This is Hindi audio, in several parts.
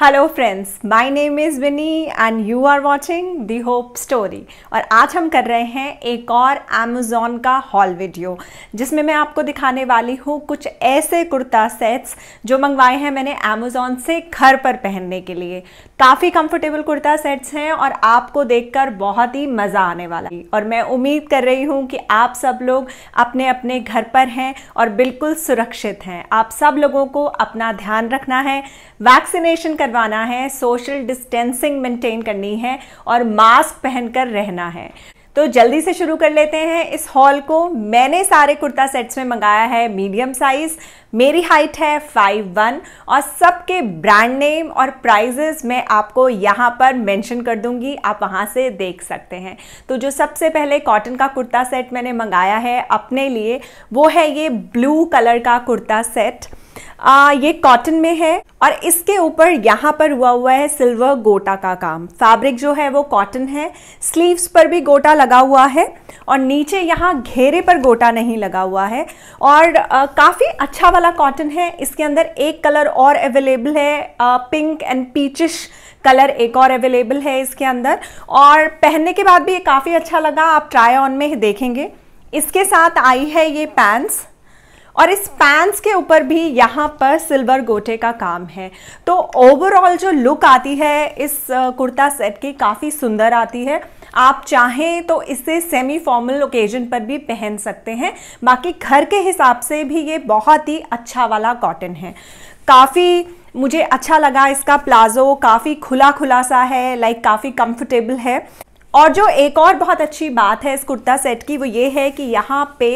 hello friends my name is Vini and you are watching the hope story और आज हम कर रहे हैं एक और अमेजोन का हॉल वीडियो जिसमें मैं आपको दिखाने वाली हूँ कुछ ऐसे कुर्ता सेट्स जो मंगवाए हैं मैंने अमेजोन से घर पर पहनने के लिए काफ़ी कंफर्टेबल कुर्ता सेट्स हैं और आपको देखकर बहुत ही मज़ा आने वाला है और मैं उम्मीद कर रही हूँ कि आप सब लोग अपने अपने घर पर हैं और बिल्कुल सुरक्षित हैं आप सब लोगों को अपना ध्यान रखना है वैक्सीनेशन करवाना है सोशल डिस्टेंसिंग मेंटेन करनी है और मास्क पहनकर रहना है तो जल्दी से शुरू कर लेते हैं इस हॉल को मैंने सारे कुर्ता सेट्स में मंगाया है मीडियम साइज़ मेरी हाइट है फाइव वन और सबके ब्रांड नेम और प्राइजेस मैं आपको यहाँ पर मेंशन कर दूंगी आप वहाँ से देख सकते हैं तो जो सबसे पहले कॉटन का कुर्ता सेट मैंने मंगाया है अपने लिए वो है ये ब्लू कलर का कुर्ता सेट आ, ये कॉटन में है और इसके ऊपर यहाँ पर हुआ हुआ है सिल्वर गोटा का काम फैब्रिक जो है वो कॉटन है स्लीव्स पर भी गोटा लगा हुआ है और नीचे यहाँ घेरे पर गोटा नहीं लगा हुआ है और काफ़ी अच्छा वाला वाला कॉटन है इसके अंदर एक कलर और अवेलेबल है पिंक एंड पीचिश कलर एक और अवेलेबल है इसके अंदर और पहनने के बाद भी ये काफ़ी अच्छा लगा आप ट्राई ऑन में ही देखेंगे इसके साथ आई है ये पैंट्स और इस पैंट्स के ऊपर भी यहाँ पर सिल्वर गोटे का काम है तो ओवरऑल जो लुक आती है इस कुर्ता सेट की काफ़ी सुंदर आती है आप चाहें तो इसे सेमी फॉर्मल ओकेजन पर भी पहन सकते हैं बाकी घर के हिसाब से भी ये बहुत ही अच्छा वाला कॉटन है काफ़ी मुझे अच्छा लगा इसका प्लाज़ो काफ़ी खुला खुला सा है लाइक काफ़ी कंफर्टेबल है और जो एक और बहुत अच्छी बात है इस कुर्ता सेट की वो ये है कि यहाँ पे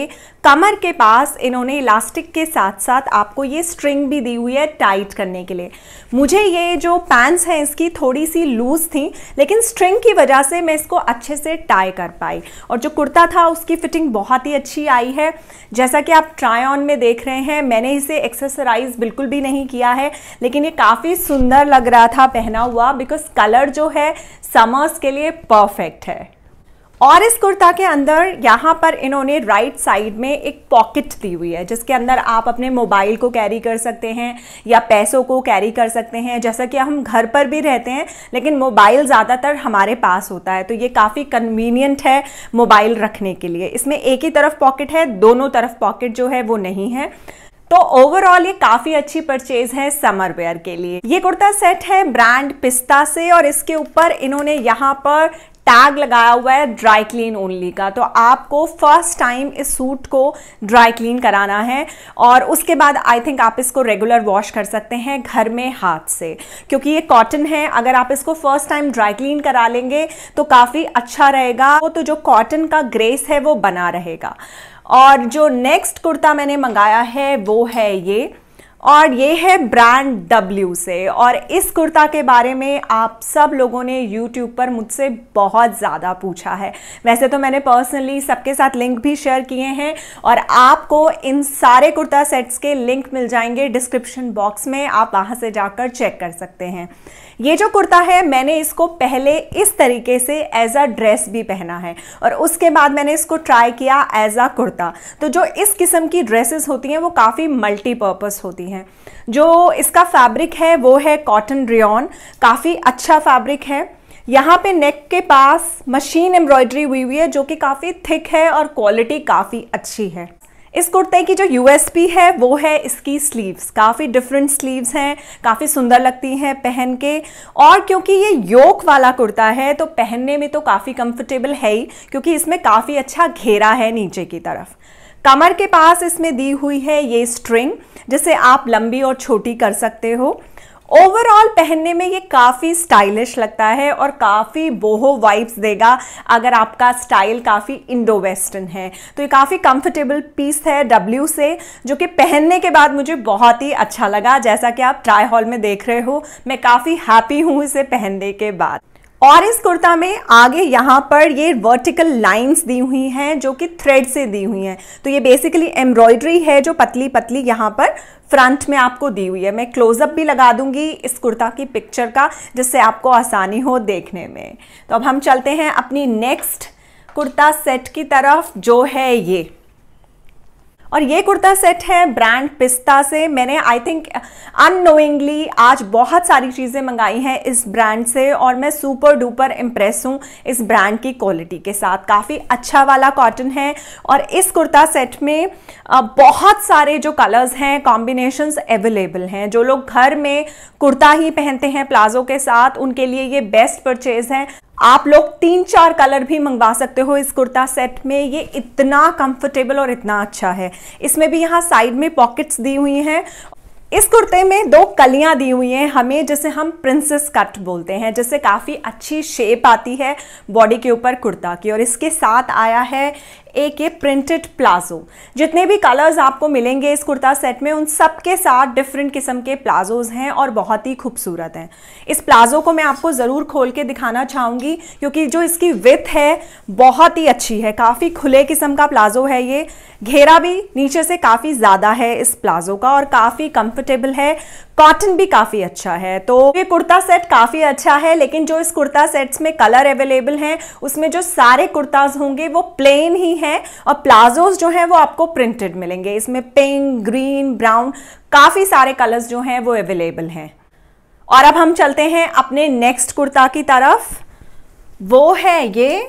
कमर के पास इन्होंने इलास्टिक के साथ साथ आपको ये स्ट्रिंग भी दी हुई है टाइट करने के लिए मुझे ये जो पैंट्स हैं इसकी थोड़ी सी लूज़ थी लेकिन स्ट्रिंग की वजह से मैं इसको अच्छे से टाई कर पाई और जो कुर्ता था उसकी फिटिंग बहुत ही अच्छी आई है जैसा कि आप ट्राई ऑन में देख रहे हैं मैंने इसे एक्सेसराइज बिल्कुल भी नहीं किया है लेकिन ये काफ़ी सुंदर लग रहा था पहना हुआ बिकॉज कलर जो है समर्स के लिए परफेक्ट इफेक्ट है और इस कुर्ता के अंदर यहाँ पर इन्होंने राइट साइड में एक पॉकेट दी हुई है जिसके अंदर आप अपने मोबाइल को कैरी कर सकते हैं या पैसों को कैरी कर सकते हैं जैसा कि हम घर पर भी रहते हैं लेकिन मोबाइल ज़्यादातर हमारे पास होता है तो ये काफ़ी कन्वीनियंट है मोबाइल रखने के लिए इसमें एक ही तरफ पॉकेट है दोनों तरफ पॉकेट जो है वो नहीं है तो ओवरऑल ये काफ़ी अच्छी परचेज है समर वेयर के लिए ये कुर्ता सेट है ब्रांड पिस्ता से और इसके ऊपर इन्होंने यहाँ पर टैग लगाया हुआ है ड्राई क्लीन ओनली का तो आपको फर्स्ट टाइम इस सूट को ड्राई क्लीन कराना है और उसके बाद आई थिंक आप इसको रेगुलर वॉश कर सकते हैं घर में हाथ से क्योंकि ये कॉटन है अगर आप इसको फर्स्ट टाइम ड्राई क्लीन करा लेंगे तो काफ़ी अच्छा रहेगा तो जो कॉटन का ग्रेस है वो बना रहेगा और जो नेक्स्ट कुर्ता मैंने मंगाया है वो है ये और ये है ब्रांड डब्ल्यू से और इस कुर्ता के बारे में आप सब लोगों ने यूट्यूब पर मुझसे बहुत ज़्यादा पूछा है वैसे तो मैंने पर्सनली सबके साथ लिंक भी शेयर किए हैं और आपको इन सारे कुर्ता सेट्स के लिंक मिल जाएंगे डिस्क्रिप्शन बॉक्स में आप वहाँ से जाकर चेक कर सकते हैं ये जो कुर्ता है मैंने इसको पहले इस तरीके से एज अ ड्रेस भी पहना है और उसके बाद मैंने इसको ट्राई किया एज अ कुर्ता तो जो इस किस्म की ड्रेसेस होती हैं वो काफ़ी मल्टीपर्पज़ होती हैं हैं जो इसका फैब्रिक है वो है कॉटन रियॉन काफ़ी अच्छा फैब्रिक है यहाँ पे नेक के पास मशीन एम्ब्रॉयडरी हुई हुई है जो कि काफ़ी थिक है और क्वालिटी काफ़ी अच्छी है इस कुर्ते की जो यू है वो है इसकी स्लीव्स काफ़ी डिफरेंट स्लीव्स हैं काफ़ी सुंदर लगती हैं पहन के और क्योंकि ये योक वाला कुर्ता है तो पहनने में तो काफ़ी कंफर्टेबल है ही क्योंकि इसमें काफ़ी अच्छा घेरा है नीचे की तरफ कमर के पास इसमें दी हुई है ये स्ट्रिंग जिसे आप लंबी और छोटी कर सकते हो ओवरऑल पहनने में ये काफ़ी स्टाइलिश लगता है और काफ़ी बोहो वाइब्स देगा अगर आपका स्टाइल काफ़ी इंडो वेस्टर्न है तो ये काफ़ी कंफर्टेबल पीस है डब्ल्यू से जो कि पहनने के बाद मुझे बहुत ही अच्छा लगा जैसा कि आप ट्राई हॉल में देख रहे हो मैं काफ़ी हैप्पी हूँ इसे पहनने के बाद और इस कुर्ता में आगे यहाँ पर ये वर्टिकल लाइंस दी हुई हैं जो कि थ्रेड से दी हुई हैं तो ये बेसिकली एम्ब्रॉयडरी है जो पतली पतली यहाँ पर फ्रंट में आपको दी हुई है मैं क्लोजअप भी लगा दूंगी इस कुर्ता की पिक्चर का जिससे आपको आसानी हो देखने में तो अब हम चलते हैं अपनी नेक्स्ट कुर्ता सेट की तरफ जो है ये और ये कुर्ता सेट है ब्रांड पिस्ता से मैंने आई थिंक अनोइंगली आज बहुत सारी चीज़ें मंगाई हैं इस ब्रांड से और मैं सुपर डुपर इम्प्रेस हूँ इस ब्रांड की क्वालिटी के साथ काफ़ी अच्छा वाला कॉटन है और इस कुर्ता सेट में बहुत सारे जो कलर्स हैं कॉम्बिनेशंस अवेलेबल हैं जो लोग घर में कुर्ता ही पहनते हैं प्लाजो के साथ उनके लिए ये बेस्ट परचेज़ है आप लोग तीन चार कलर भी मंगवा सकते हो इस कुर्ता सेट में ये इतना कंफर्टेबल और इतना अच्छा है इसमें भी यहाँ साइड में पॉकेट्स दी हुई हैं इस कुर्ते में दो कलियाँ दी हुई हैं हमें जैसे हम प्रिंसेस कट बोलते हैं जिससे काफ़ी अच्छी शेप आती है बॉडी के ऊपर कुर्ता की और इसके साथ आया है एक ये प्रिंटेड प्लाजो जितने भी कलर्स आपको मिलेंगे इस कुर्ता सेट में उन सब के साथ डिफरेंट किस्म के प्लाजोज हैं और बहुत ही खूबसूरत हैं इस प्लाजो को मैं आपको ज़रूर खोल के दिखाना चाहूँगी क्योंकि जो इसकी विथ है बहुत ही अच्छी है काफ़ी खुले किस्म का प्लाजो है ये घेरा भी नीचे से काफ़ी ज़्यादा है इस प्लाजो का और काफ़ी कंफर्टेबल है कॉटन भी काफ़ी अच्छा है तो ये कुर्ता सेट काफ़ी अच्छा है लेकिन जो इस कुर्ता सेट्स में कलर अवेलेबल हैं उसमें जो सारे कुर्ताज होंगे वो प्लेन ही हैं और प्लाजोज जो हैं वो आपको प्रिंटेड मिलेंगे इसमें पिंक ग्रीन ब्राउन काफ़ी सारे कलर्स जो हैं वो अवेलेबल हैं और अब हम चलते हैं अपने नेक्स्ट कुर्ता की तरफ वो है ये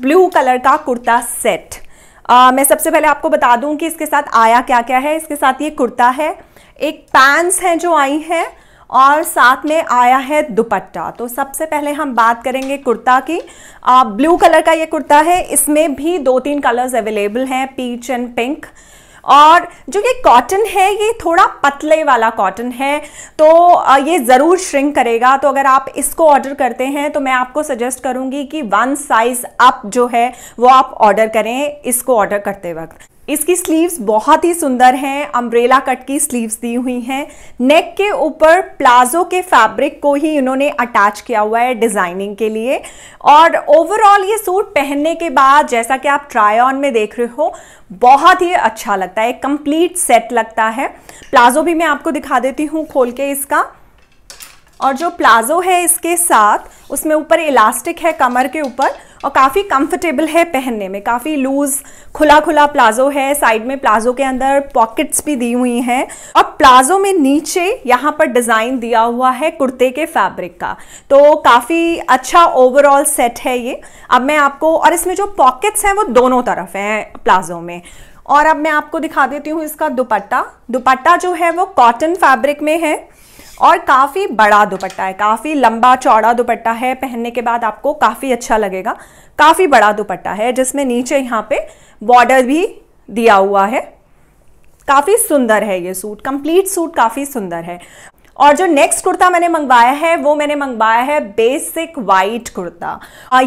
ब्लू कलर का कुर्ता सेट आ, मैं सबसे पहले आपको बता दूं कि इसके साथ आया क्या क्या है इसके साथ ये कुर्ता है एक पैंस हैं जो आई हैं और साथ में आया है दुपट्टा तो सबसे पहले हम बात करेंगे कुर्ता की आ, ब्लू कलर का ये कुर्ता है इसमें भी दो तीन कलर्स अवेलेबल हैं पीच एंड पिंक और जो ये कॉटन है ये थोड़ा पतले वाला कॉटन है तो ये ज़रूर श्रिंक करेगा तो अगर आप इसको ऑर्डर करते हैं तो मैं आपको सजेस्ट करूँगी कि वन साइज़ अप जो है वो आप ऑर्डर करें इसको ऑर्डर करते वक्त इसकी स्लीव्स बहुत ही सुंदर हैं अम्ब्रेला कट की स्लीव्स दी हुई हैं नेक के ऊपर प्लाजो के फैब्रिक को ही इन्होंने अटैच किया हुआ है डिज़ाइनिंग के लिए और ओवरऑल ये सूट पहनने के बाद जैसा कि आप ट्राई ऑन में देख रहे हो बहुत ही अच्छा लगता है कंप्लीट सेट लगता है प्लाजो भी मैं आपको दिखा देती हूँ खोल के इसका और जो प्लाजो है इसके साथ उसमें ऊपर इलास्टिक है कमर के ऊपर और काफ़ी कंफर्टेबल है पहनने में काफ़ी लूज़ खुला खुला प्लाजो है साइड में प्लाजो के अंदर पॉकेट्स भी दी हुई हैं और प्लाजो में नीचे यहाँ पर डिज़ाइन दिया हुआ है कुर्ते के फैब्रिक का तो काफ़ी अच्छा ओवरऑल सेट है ये अब मैं आपको और इसमें जो पॉकेट्स हैं वो दोनों तरफ हैं प्लाजो में और अब मैं आपको दिखा देती हूँ इसका दुपट्टा दुपट्टा जो है वो कॉटन फैब्रिक में है और काफ़ी बड़ा दुपट्टा है काफ़ी लंबा चौड़ा दुपट्टा है पहनने के बाद आपको काफ़ी अच्छा लगेगा काफ़ी बड़ा दुपट्टा है जिसमें नीचे यहाँ पे बॉर्डर भी दिया हुआ है काफ़ी सुंदर है ये सूट कंप्लीट सूट काफ़ी सुंदर है और जो नेक्स्ट कुर्ता मैंने मंगवाया है वो मैंने मंगवाया है बेसिक वाइट कुर्ता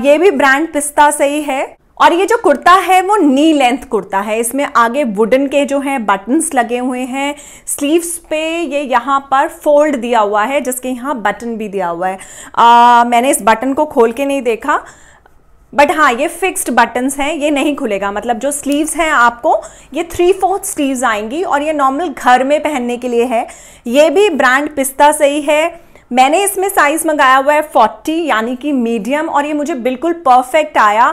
ये भी ब्रांड पिस्ता से ही है और ये जो कुर्ता है वो नी लेंथ कुर्ता है इसमें आगे वुडन के जो हैं बटन्स लगे हुए हैं स्लीव्स पे ये यहाँ पर फोल्ड दिया हुआ है जिसके यहाँ बटन भी दिया हुआ है आ, मैंने इस बटन को खोल के नहीं देखा बट हाँ ये फिक्स्ड बटन्स हैं ये नहीं खुलेगा मतलब जो स्लीव्स हैं आपको ये थ्री फोर्थ स्लीव्स आएंगी और ये नॉर्मल घर में पहनने के लिए है ये भी ब्रांड पिस्ता से ही है मैंने इसमें साइज़ मंगाया हुआ है फोर्टी यानी कि मीडियम और ये मुझे बिल्कुल परफेक्ट आया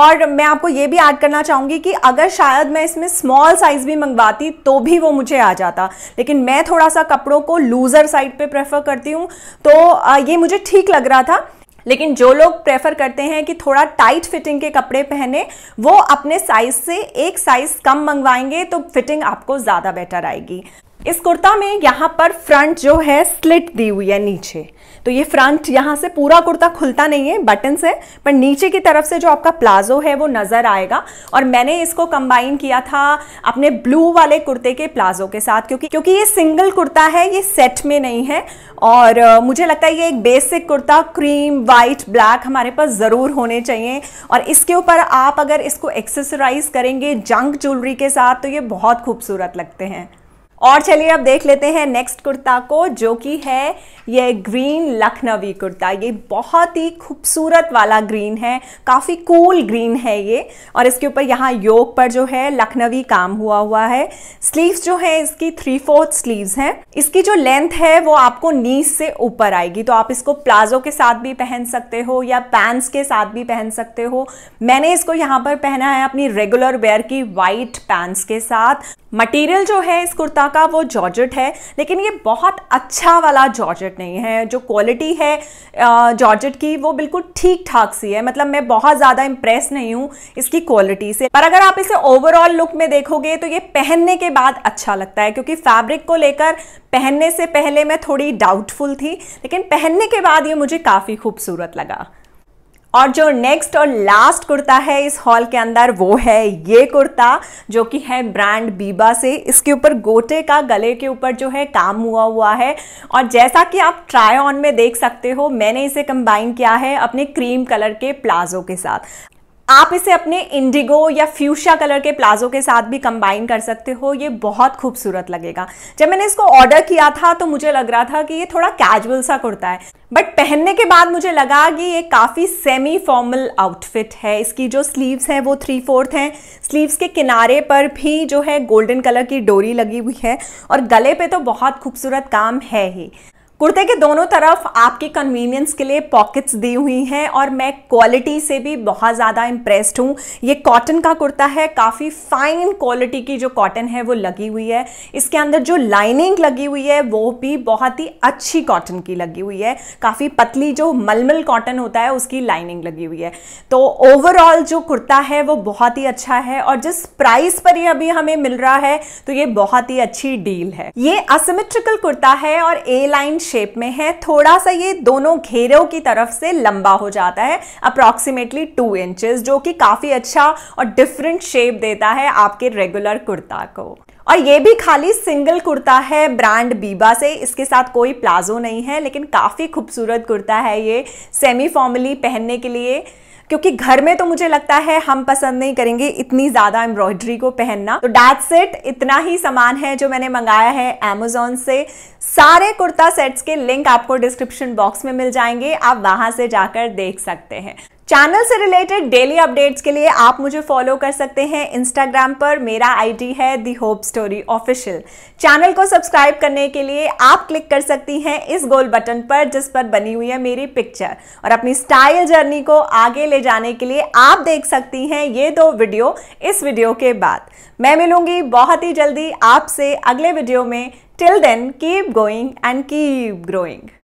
और मैं आपको ये भी ऐड करना चाहूँगी कि अगर शायद मैं इसमें स्मॉल साइज़ भी मंगवाती तो भी वो मुझे आ जाता लेकिन मैं थोड़ा सा कपड़ों को लूज़र साइड पे प्रेफर करती हूँ तो ये मुझे ठीक लग रहा था लेकिन जो लोग प्रेफर करते हैं कि थोड़ा टाइट फिटिंग के कपड़े पहने वो अपने साइज से एक साइज कम मंगवाएंगे तो फिटिंग आपको ज़्यादा बेटर आएगी इस कुर्ता में यहाँ पर फ्रंट जो है स्लिट दी हुई है नीचे तो ये फ्रंट यहाँ से पूरा कुर्ता खुलता नहीं है बटन से पर नीचे की तरफ से जो आपका प्लाजो है वो नज़र आएगा और मैंने इसको कंबाइन किया था अपने ब्लू वाले कुर्ते के प्लाजो के साथ क्योंकि क्योंकि ये सिंगल कुर्ता है ये सेट में नहीं है और मुझे लगता है ये एक basic kurta cream white black हमारे पास ज़रूर होने चाहिए और इसके ऊपर आप अगर इसको एक्सेसराइज करेंगे जंक ज्वेलरी के साथ तो ये बहुत खूबसूरत लगते हैं और चलिए अब देख लेते हैं नेक्स्ट कुर्ता को जो कि है ये ग्रीन लखनवी कुर्ता ये बहुत ही खूबसूरत वाला ग्रीन है काफ़ी कूल ग्रीन है ये और इसके ऊपर यहाँ योग पर जो है लखनवी काम हुआ हुआ है स्लीव्स जो है इसकी थ्री फोर्थ स्लीव्स हैं इसकी जो लेंथ है वो आपको नीस से ऊपर आएगी तो आप इसको प्लाजो के साथ भी पहन सकते हो या पैंट्स के साथ भी पहन सकते हो मैंने इसको यहाँ पर पहना है अपनी रेगुलर वेयर की वाइट पैंट्स के साथ मटेरियल जो है इस कुर्ता का वो जॉर्जेट है लेकिन ये बहुत अच्छा वाला जॉर्जेट नहीं है जो क्वालिटी है जॉर्जेट की वो बिल्कुल ठीक ठाक सी है मतलब मैं बहुत ज़्यादा इम्प्रेस नहीं हूँ इसकी क्वालिटी से पर अगर आप इसे ओवरऑल लुक में देखोगे तो ये पहनने के बाद अच्छा लगता है क्योंकि फैब्रिक को लेकर पहनने से पहले मैं थोड़ी डाउटफुल थी लेकिन पहनने के बाद ये मुझे काफ़ी खूबसूरत लगा और जो नेक्स्ट और लास्ट कुर्ता है इस हॉल के अंदर वो है ये कुर्ता जो कि है ब्रांड बीबा से इसके ऊपर गोटे का गले के ऊपर जो है काम हुआ हुआ है और जैसा कि आप ट्राई ऑन में देख सकते हो मैंने इसे कंबाइन किया है अपने क्रीम कलर के प्लाजो के साथ आप इसे अपने इंडिगो या फ्यूशा कलर के प्लाजो के साथ भी कंबाइन कर सकते हो ये बहुत खूबसूरत लगेगा जब मैंने इसको ऑर्डर किया था तो मुझे लग रहा था कि ये थोड़ा कैजुअल सा कुर्ता है बट पहनने के बाद मुझे लगा कि ये काफ़ी सेमी फॉर्मल आउटफिट है इसकी जो स्लीव्स हैं वो थ्री फोर्थ हैं स्लीव्स के किनारे पर भी जो है गोल्डन कलर की डोरी लगी हुई है और गले पे तो बहुत खूबसूरत काम है ही कुर्ते के दोनों तरफ आपके कन्वीनियंस के लिए पॉकेट्स दी हुई हैं और मैं क्वालिटी से भी बहुत ज़्यादा इम्प्रेस्ड हूँ ये कॉटन का कुर्ता है काफ़ी फाइन क्वालिटी की जो कॉटन है वो लगी हुई है इसके अंदर जो लाइनिंग लगी हुई है वो भी बहुत ही अच्छी कॉटन की लगी हुई है काफ़ी पतली जो मलमल कॉटन होता है उसकी लाइनिंग लगी हुई है तो ओवरऑल जो कुर्ता है वो बहुत ही अच्छा है और जिस प्राइस पर ये अभी हमें मिल रहा है तो ये बहुत ही अच्छी डील है ये असिमेट्रिकल कुर्ता है और ए लाइन शेप में है थोड़ा सा ये दोनों घेरों की तरफ से लंबा हो जाता है अप्रॉक्सीमेटली टू इंचेस जो कि काफ़ी अच्छा और डिफरेंट शेप देता है आपके रेगुलर कुर्ता को और ये भी खाली सिंगल कुर्ता है ब्रांड बीबा से इसके साथ कोई प्लाजो नहीं है लेकिन काफ़ी खूबसूरत कुर्ता है ये सेमी फॉर्मली पहनने के लिए क्योंकि घर में तो मुझे लगता है हम पसंद नहीं करेंगे इतनी ज़्यादा एम्ब्रॉयडरी को पहनना तो डैट सेट इतना ही सामान है जो मैंने मंगाया है एमेजोन से सारे कुर्ता सेट्स के लिंक आपको डिस्क्रिप्शन बॉक्स में मिल जाएंगे आप वहां से जाकर देख सकते हैं चैनल से रिलेटेड डेली अपडेट्स के लिए आप मुझे फॉलो कर सकते हैं इंस्टाग्राम पर मेरा आईडी है the hope story official channel को सब्सक्राइब करने के लिए आप क्लिक कर सकती हैं इस गोल बटन पर जिस पर बनी हुई है मेरी पिक्चर और अपनी स्टाइल जर्नी को आगे ले जाने के लिए आप देख सकती हैं ये दो वीडियो इस वीडियो के बाद मैं मिलूंगी बहुत ही जल्दी आपसे अगले वीडियो में till then keep going and keep growing